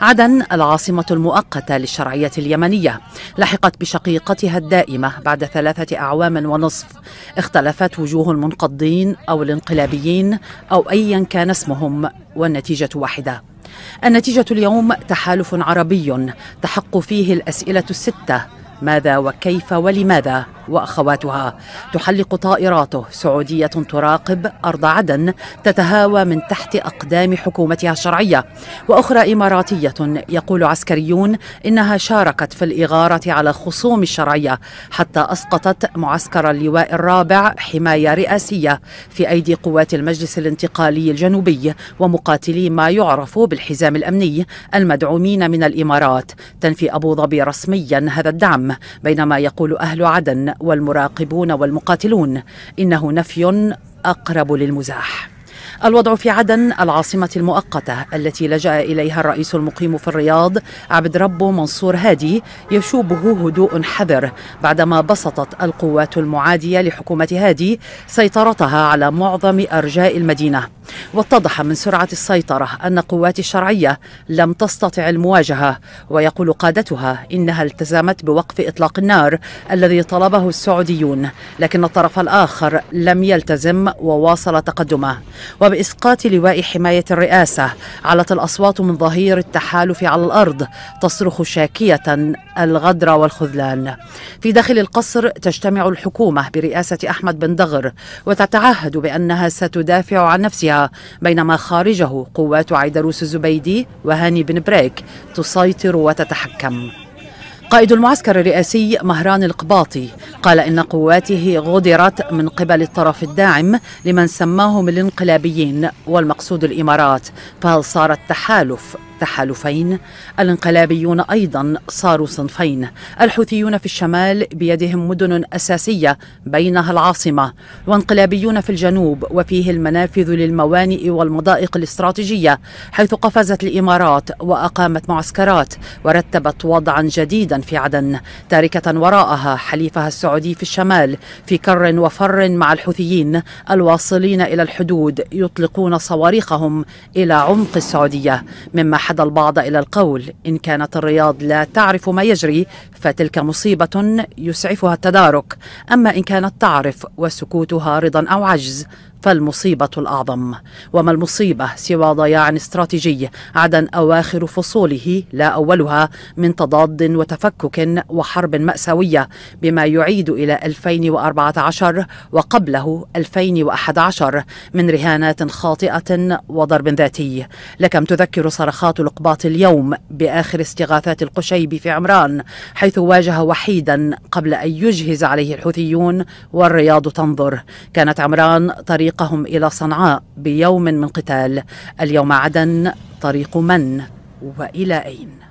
عدن العاصمة المؤقتة للشرعية اليمنية لحقت بشقيقتها الدائمة بعد ثلاثة أعوام ونصف اختلفت وجوه المنقضين أو الانقلابيين أو أيا كان اسمهم والنتيجة واحدة النتيجة اليوم تحالف عربي تحق فيه الأسئلة الستة ماذا وكيف ولماذا واخواتها تحلق طائراته سعوديه تراقب ارض عدن تتهاوى من تحت اقدام حكومتها الشرعيه واخرى اماراتيه يقول عسكريون انها شاركت في الاغاره على خصوم الشرعيه حتى اسقطت معسكر اللواء الرابع حمايه رئاسيه في ايدي قوات المجلس الانتقالي الجنوبي ومقاتلي ما يعرف بالحزام الامني المدعومين من الامارات تنفي ابو ظبي رسميا هذا الدعم بينما يقول اهل عدن والمراقبون والمقاتلون إنه نفي أقرب للمزاح الوضع في عدن العاصمة المؤقتة التي لجأ إليها الرئيس المقيم في الرياض عبد ربه منصور هادي يشوبه هدوء حذر بعدما بسطت القوات المعادية لحكومة هادي سيطرتها على معظم أرجاء المدينة واتضح من سرعة السيطرة أن قوات الشرعية لم تستطع المواجهة ويقول قادتها إنها التزمت بوقف إطلاق النار الذي طلبه السعوديون لكن الطرف الآخر لم يلتزم وواصل تقدمه وبإسقاط لواء حماية الرئاسة علت الأصوات من ظهير التحالف على الأرض تصرخ شاكية الغدر والخذلان في داخل القصر تجتمع الحكومة برئاسة أحمد بن دغر وتتعهد بأنها ستدافع عن نفسها بينما خارجه قوات عيدروس الزبيدي وهاني بن بريك تسيطر وتتحكم قائد المعسكر الرئاسي مهران القباطي قال إن قواته غدرت من قبل الطرف الداعم لمن سماهم الانقلابيين والمقصود الإمارات فهل صار التحالف تحالفين الانقلابيون أيضا صاروا صنفين الحوثيون في الشمال بيدهم مدن أساسية بينها العاصمة وانقلابيون في الجنوب وفيه المنافذ للموانئ والمضائق الاستراتيجية حيث قفزت الإمارات وأقامت معسكرات ورتبت وضعا جديدا في عدن تاركة وراءها حليفها السعودي في الشمال في كر وفر مع الحوثيين الواصلين إلى الحدود يطلقون صواريخهم إلى عمق السعودية مما أحد البعض إلى القول إن كانت الرياض لا تعرف ما يجري فتلك مصيبة يسعفها التدارك أما إن كانت تعرف وسكوتها رضا أو عجز فالمصيبة الأعظم وما المصيبة سوى ضياع استراتيجي عدن أواخر فصوله لا أولها من تضاد وتفكك وحرب مأساوية بما يعيد إلى 2014 وقبله 2011 من رهانات خاطئة وضرب ذاتي لكم تذكر صرخات القباط اليوم بآخر استغاثات القشيب في عمران حيث واجه وحيدا قبل أن يجهز عليه الحوثيون والرياض تنظر كانت عمران طريق طريقهم إلى صنعاء بيوم من قتال اليوم عدن طريق من وإلى أين؟